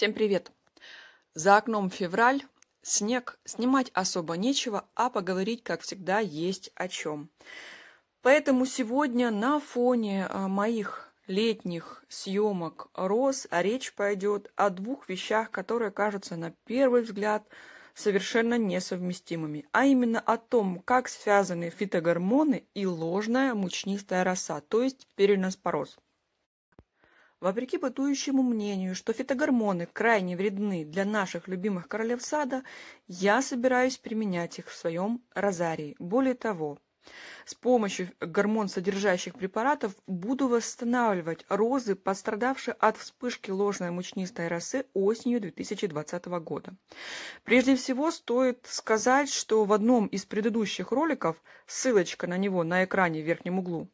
Всем привет! За окном февраль, снег, снимать особо нечего, а поговорить, как всегда, есть о чем. Поэтому сегодня на фоне а, моих летних съемок роз а речь пойдет о двух вещах, которые кажутся на первый взгляд совершенно несовместимыми, а именно о том, как связаны фитогормоны и ложная мучнистая роса, то есть перенаспороз. Вопреки бытующему мнению, что фитогормоны крайне вредны для наших любимых королев сада, я собираюсь применять их в своем розарии. Более того, с помощью гормон-содержащих препаратов буду восстанавливать розы, пострадавшие от вспышки ложной мучнистой росы осенью 2020 года. Прежде всего, стоит сказать, что в одном из предыдущих роликов, ссылочка на него на экране в верхнем углу,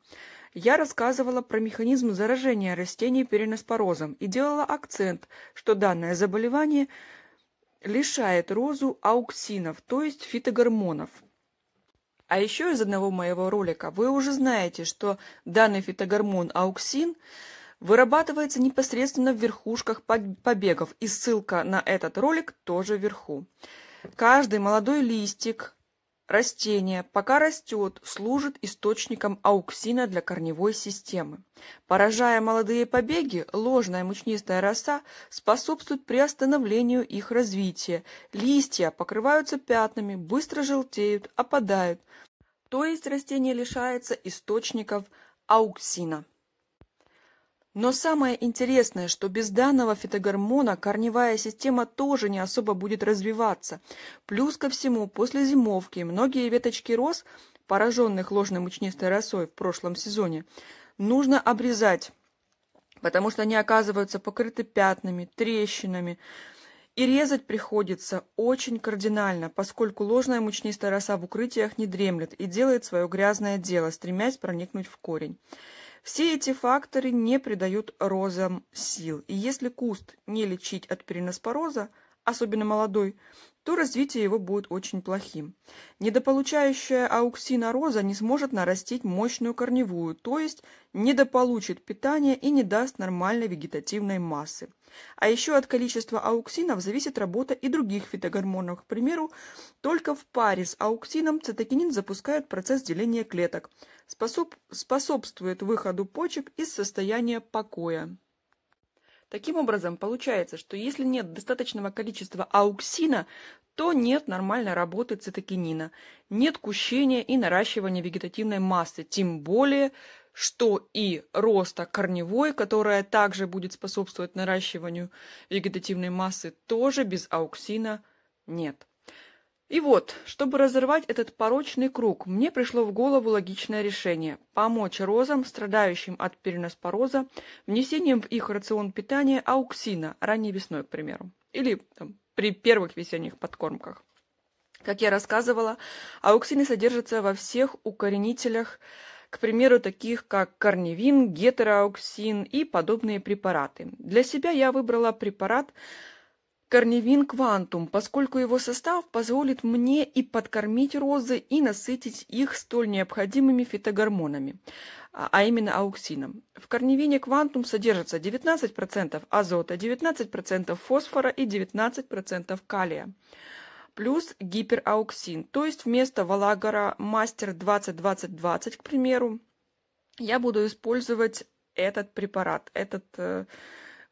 я рассказывала про механизм заражения растений переноспорозом и делала акцент, что данное заболевание лишает розу ауксинов, то есть фитогормонов. А еще из одного моего ролика вы уже знаете, что данный фитогормон ауксин вырабатывается непосредственно в верхушках побегов, и ссылка на этот ролик тоже вверху. Каждый молодой листик Растение, пока растет, служит источником ауксина для корневой системы. Поражая молодые побеги, ложная мучнистая роса способствует приостановлению их развития. Листья покрываются пятнами, быстро желтеют, опадают. То есть растение лишается источников ауксина. Но самое интересное, что без данного фитогормона корневая система тоже не особо будет развиваться. Плюс ко всему, после зимовки многие веточки роз, пораженных ложной мучнистой росой в прошлом сезоне, нужно обрезать, потому что они оказываются покрыты пятнами, трещинами. И резать приходится очень кардинально, поскольку ложная мучнистая роса в укрытиях не дремлет и делает свое грязное дело, стремясь проникнуть в корень. Все эти факторы не придают розам сил. И если куст не лечить от переноспороза, особенно молодой, то развитие его будет очень плохим. Недополучающая ауксина роза не сможет нарастить мощную корневую, то есть недополучит питание и не даст нормальной вегетативной массы. А еще от количества ауксинов зависит работа и других фитогормонов. К примеру, только в паре с ауксином цитокинин запускает процесс деления клеток, способ, способствует выходу почек из состояния покоя. Таким образом, получается, что если нет достаточного количества ауксина, то нет нормальной работы цитокинина, нет кущения и наращивания вегетативной массы, тем более, что и роста корневой, которая также будет способствовать наращиванию вегетативной массы, тоже без ауксина нет. И вот, чтобы разорвать этот порочный круг, мне пришло в голову логичное решение – помочь розам, страдающим от переноспороза, внесением в их рацион питания ауксина ранней весной, к примеру, или там, при первых весенних подкормках. Как я рассказывала, ауксины содержатся во всех укоренителях, к примеру, таких как корневин, гетероауксин и подобные препараты. Для себя я выбрала препарат – корневин квантум, поскольку его состав позволит мне и подкормить розы, и насытить их столь необходимыми фитогормонами, а, а именно ауксином. В корневине квантум содержится 19% азота, 19% фосфора и 19% калия плюс гиперауксин, то есть вместо Валагара Мастер 20-20-20, к примеру, я буду использовать этот препарат, этот э,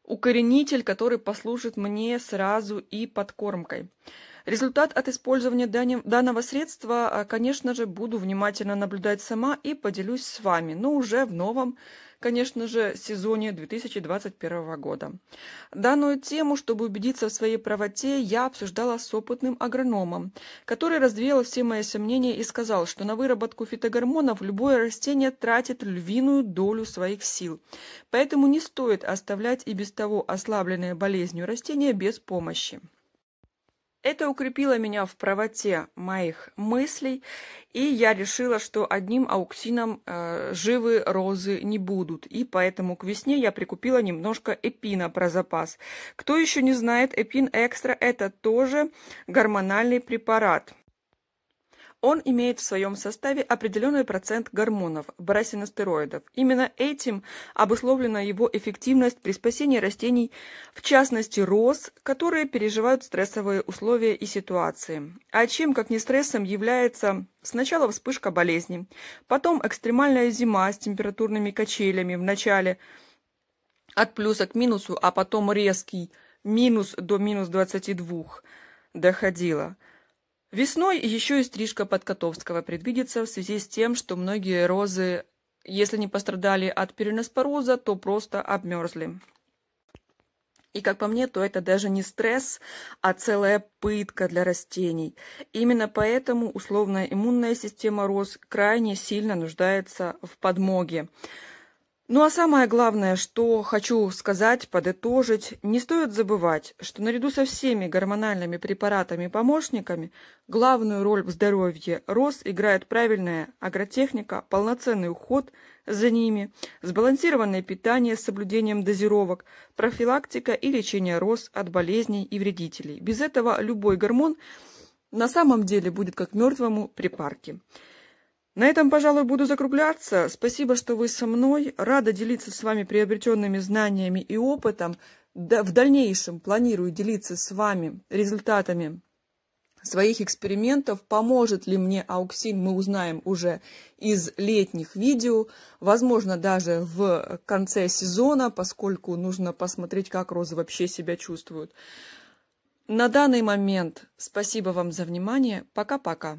укоренитель, который послужит мне сразу и подкормкой. Результат от использования данного средства, а, конечно же, буду внимательно наблюдать сама и поделюсь с вами, но уже в новом конечно же, сезоне 2021 года. Данную тему, чтобы убедиться в своей правоте, я обсуждала с опытным агрономом, который развеял все мои сомнения и сказал, что на выработку фитогормонов любое растение тратит львиную долю своих сил. Поэтому не стоит оставлять и без того ослабленное болезнью растение без помощи. Это укрепило меня в правоте моих мыслей, и я решила, что одним ауксином э, живы розы не будут, и поэтому к весне я прикупила немножко эпина про запас. Кто еще не знает, эпин экстра – это тоже гормональный препарат. Он имеет в своем составе определенный процент гормонов – барасиностероидов. Именно этим обусловлена его эффективность при спасении растений, в частности роз, которые переживают стрессовые условия и ситуации. А чем, как не стрессом, является сначала вспышка болезни, потом экстремальная зима с температурными качелями в начале от плюса к минусу, а потом резкий минус до минус 22 доходило. Весной еще и стрижка под Подкотовского предвидится в связи с тем, что многие розы, если не пострадали от переноспороза, то просто обмерзли. И, как по мне, то это даже не стресс, а целая пытка для растений. Именно поэтому условная иммунная система роз крайне сильно нуждается в подмоге. Ну а самое главное, что хочу сказать, подытожить, не стоит забывать, что наряду со всеми гормональными препаратами-помощниками главную роль в здоровье роз играет правильная агротехника, полноценный уход за ними, сбалансированное питание с соблюдением дозировок, профилактика и лечение роз от болезней и вредителей. Без этого любой гормон на самом деле будет как мертвому припарки. парке. На этом, пожалуй, буду закругляться. Спасибо, что вы со мной. Рада делиться с вами приобретенными знаниями и опытом. в дальнейшем планирую делиться с вами результатами своих экспериментов. Поможет ли мне ауксин, мы узнаем уже из летних видео. Возможно, даже в конце сезона, поскольку нужно посмотреть, как розы вообще себя чувствуют. На данный момент спасибо вам за внимание. Пока-пока.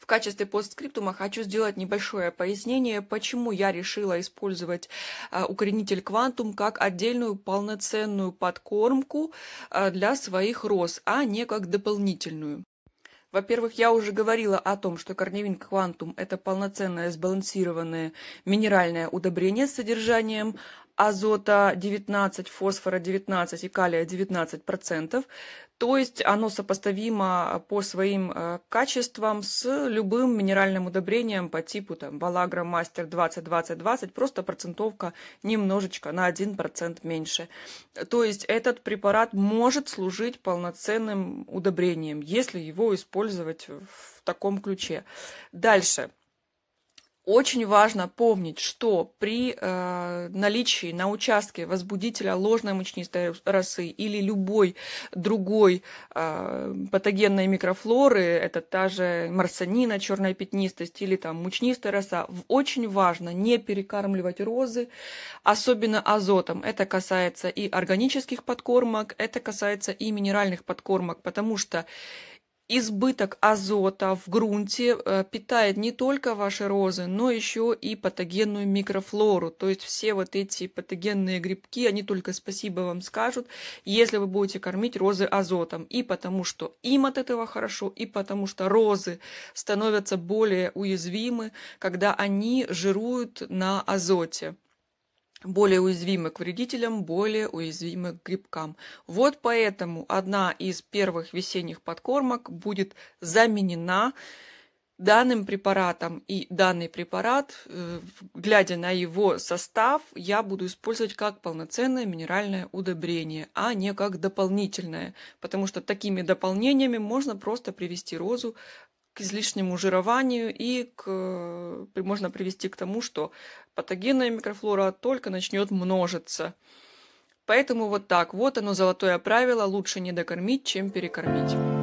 В качестве постскриптума хочу сделать небольшое пояснение, почему я решила использовать э, укоренитель квантум как отдельную полноценную подкормку э, для своих роз, а не как дополнительную. Во-первых, я уже говорила о том, что корневин квантум – это полноценное сбалансированное минеральное удобрение с содержанием азота 19, фосфора 19 и калия 19%. То есть оно сопоставимо а, по своим а, качествам с любым минеральным удобрением по типу там, Балагра Мастер 20-20-20, просто процентовка немножечко на 1% меньше. То есть этот препарат может служить полноценным удобрением, если его использовать в таком ключе. Дальше. Очень важно помнить, что при э, наличии на участке возбудителя ложной мучнистой росы или любой другой э, патогенной микрофлоры, это та же марсанина, черная пятнистость или там мучнистая роса, очень важно не перекармливать розы, особенно азотом. Это касается и органических подкормок, это касается и минеральных подкормок, потому что избыток азота в грунте э, питает не только ваши розы, но еще и патогенную микрофлору. То есть все вот эти патогенные грибки, они только спасибо вам скажут, если вы будете кормить розы азотом. И потому что им от этого хорошо, и потому что розы становятся более уязвимы, когда они жируют на азоте более уязвимы к вредителям, более уязвимы к грибкам. Вот поэтому одна из первых весенних подкормок будет заменена данным препаратом. И данный препарат, э, глядя на его состав, я буду использовать как полноценное минеральное удобрение, а не как дополнительное. Потому что такими дополнениями можно просто привести розу к излишнему жированию и к, можно привести к тому, что патогенная микрофлора только начнет множиться. Поэтому вот так, вот оно золотое правило, лучше не докормить, чем перекормить.